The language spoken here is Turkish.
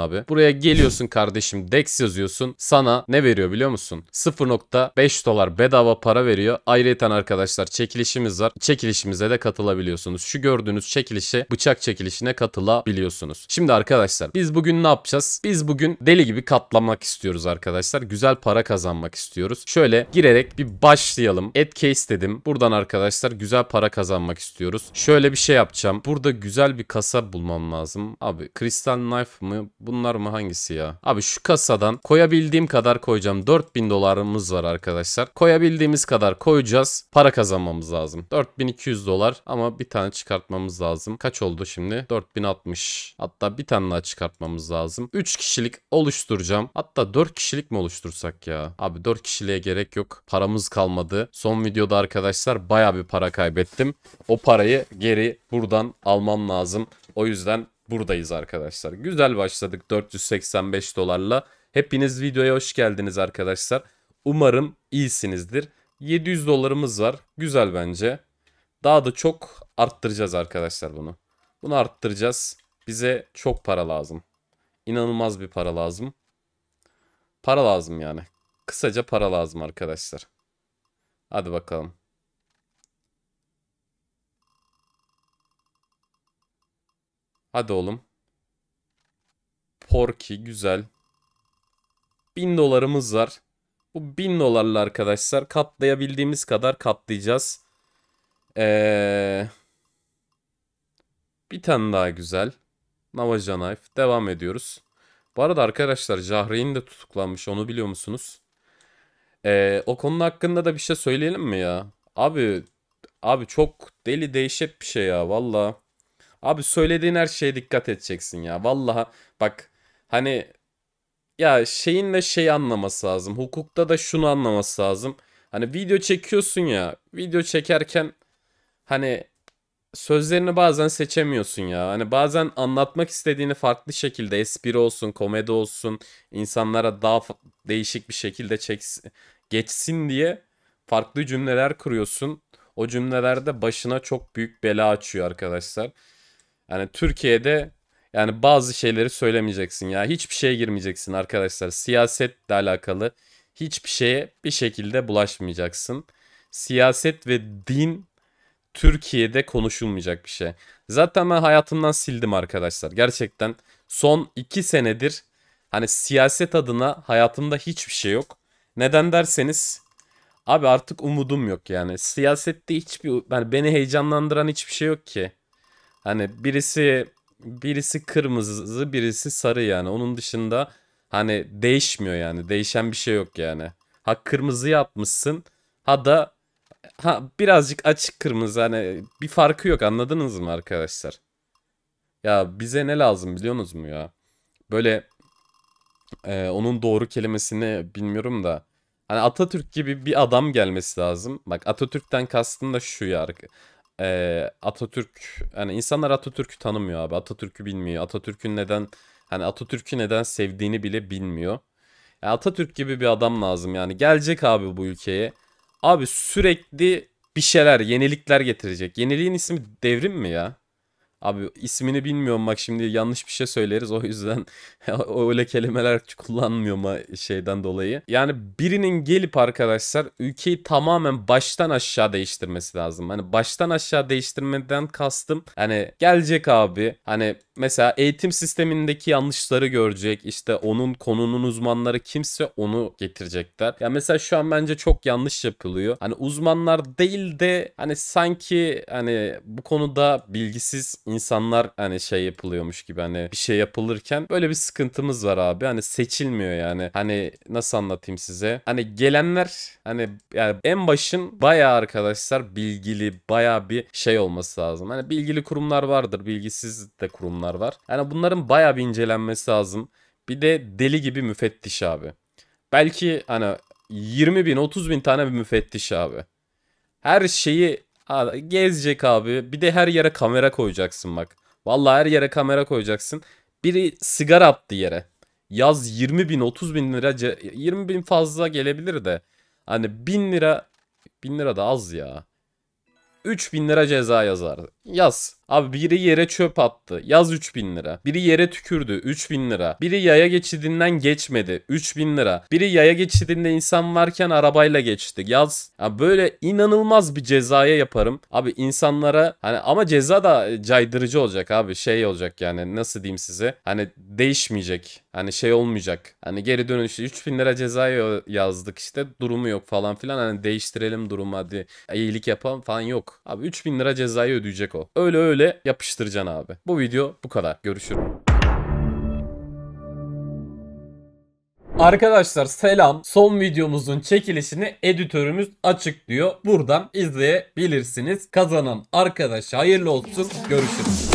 abi. Buraya geliyorsun kardeşim Dex yazıyorsun. Sana ne veriyor biliyor musun? 0.5 dolar bedava para veriyor. Ayrıca arkadaşlar çekilişimiz var. Çekilişimize de katılabiliyorsunuz. Şu gördüğünüz çekilişe bıçak çekilişine katılabiliyorsunuz. Şimdi arkadaşlar biz bugün ne yapacağız? Biz bugün deli gibi katlamak istiyoruz arkadaşlar. Güzel para kazanmak istiyoruz. Şöyle girerek bir başlayalım. Add case dedim. Buradan arkadaşlar güzel para kazanmak istiyoruz. Şöyle bir şey yapacağım. Burada güzel bir kasa bulmam lazım. Abi Crystal Knife mı? Bu Bunlar mı hangisi ya? Abi şu kasadan koyabildiğim kadar koyacağım. 4000 dolarımız var arkadaşlar. Koyabildiğimiz kadar koyacağız. Para kazanmamız lazım. 4200 dolar ama bir tane çıkartmamız lazım. Kaç oldu şimdi? 4060. Hatta bir tane daha çıkartmamız lazım. 3 kişilik oluşturacağım. Hatta 4 kişilik mi oluştursak ya? Abi 4 kişiliğe gerek yok. Paramız kalmadı. Son videoda arkadaşlar baya bir para kaybettim. O parayı geri buradan almam lazım. O yüzden buradayız arkadaşlar. Güzel başladık 485 dolarla. Hepiniz videoya hoş geldiniz arkadaşlar. Umarım iyisinizdir. 700 dolarımız var. Güzel bence. Daha da çok arttıracağız arkadaşlar bunu. Bunu arttıracağız. Bize çok para lazım. İnanılmaz bir para lazım. Para lazım yani. Kısaca para lazım arkadaşlar. Hadi bakalım. Hadi oğlum. Porky güzel. 1000 dolarımız var. Bu 1000 dolarla arkadaşlar katlayabildiğimiz kadar katlayacağız. Ee, bir tane daha güzel. Navaja Knife. Devam ediyoruz. Bu arada arkadaşlar Jahreyn de tutuklanmış onu biliyor musunuz? Ee, o konu hakkında da bir şey söyleyelim mi ya? Abi abi çok deli değişik bir şey ya valla. Abi söylediğin her şeye dikkat edeceksin ya. Vallahi bak hani ya şeyin de şey anlaması lazım. Hukukta da şunu anlaması lazım. Hani video çekiyorsun ya. Video çekerken hani sözlerini bazen seçemiyorsun ya. Hani bazen anlatmak istediğini farklı şekilde espri olsun, komedi olsun, insanlara daha değişik bir şekilde çeksin, geçsin diye farklı cümleler kuruyorsun. O cümlelerde başına çok büyük bela açıyor arkadaşlar. Yani Türkiye'de yani bazı şeyleri söylemeyeceksin ya. Hiçbir şeye girmeyeceksin arkadaşlar. Siyasetle alakalı hiçbir şeye bir şekilde bulaşmayacaksın. Siyaset ve din Türkiye'de konuşulmayacak bir şey. Zaten ben hayatımdan sildim arkadaşlar. Gerçekten son iki senedir hani siyaset adına hayatımda hiçbir şey yok. Neden derseniz abi artık umudum yok yani. Siyasette hiçbir yani beni heyecanlandıran hiçbir şey yok ki. Hani birisi birisi kırmızı, birisi sarı yani. Onun dışında hani değişmiyor yani. Değişen bir şey yok yani. Ha kırmızı yapmışsın. Ha da ha birazcık açık kırmızı hani bir farkı yok anladınız mı arkadaşlar? Ya bize ne lazım biliyorsunuz mu ya? Böyle e, onun doğru kelimesini bilmiyorum da. Hani Atatürk gibi bir adam gelmesi lazım. Bak Atatürk'ten kastım da şu ya e, Atatürk yani insanlar Atatürk'ü tanımıyor abi. Atatürk'ü bilmiyor. Atatürk'ün neden hani Atatürk'ü neden sevdiğini bile bilmiyor. Yani Atatürk gibi bir adam lazım yani. Gelecek abi bu ülkeye. Abi sürekli bir şeyler, yenilikler getirecek. Yeniliğin ismi devrim mi ya? Abi ismini bilmiyorum bak şimdi yanlış bir şey söyleriz o yüzden öyle kelimeler kullanmıyorum şeyden dolayı. Yani birinin gelip arkadaşlar ülkeyi tamamen baştan aşağı değiştirmesi lazım. Hani baştan aşağı değiştirmeden kastım hani gelecek abi hani mesela eğitim sistemindeki yanlışları görecek. İşte onun konunun uzmanları kimse onu getirecekler. Ya yani mesela şu an bence çok yanlış yapılıyor. Hani uzmanlar değil de hani sanki hani bu konuda bilgisiz insanlar hani şey yapılıyormuş gibi hani bir şey yapılırken böyle bir sıkıntımız var abi. Hani seçilmiyor yani. Hani nasıl anlatayım size? Hani gelenler hani yani en başın bayağı arkadaşlar bilgili bayağı bir şey olması lazım. Hani bilgili kurumlar vardır. Bilgisiz de kurumlar insanlar var. Yani bunların baya bir incelenmesi lazım. Bir de deli gibi müfettiş abi. Belki hani 20 bin 30 bin tane bir müfettiş abi. Her şeyi abi, gezecek abi. Bir de her yere kamera koyacaksın bak. Vallahi her yere kamera koyacaksın. Biri sigara attı yere. Yaz 20 bin 30 bin lira 20 bin fazla gelebilir de. Hani 1000 lira 1000 lira da az ya. 3000 lira ceza yazardı. Yaz. Abi biri yere çöp attı. Yaz 3000 lira. Biri yere tükürdü. 3000 lira. Biri yaya geçidinden geçmedi. 3000 lira. Biri yaya geçidinde insan varken arabayla geçti. Yaz. Ya böyle inanılmaz bir cezaya yaparım. Abi insanlara hani ama ceza da caydırıcı olacak abi. Şey olacak yani nasıl diyeyim size. Hani değişmeyecek. Hani şey olmayacak. Hani geri dönüşü 3000 lira cezayı yazdık işte durumu yok falan filan. Hani değiştirelim durumu hadi iyilik yapalım falan yok. Abi 3000 lira cezayı ödeyecek o. Öyle öyle böyle yapıştıracaksın abi. Bu video bu kadar. Görüşürüz. Arkadaşlar selam. Son videomuzun çekilişini editörümüz açıklıyor. Buradan izleyebilirsiniz. Kazanan arkadaş hayırlı olsun. Görüşürüz.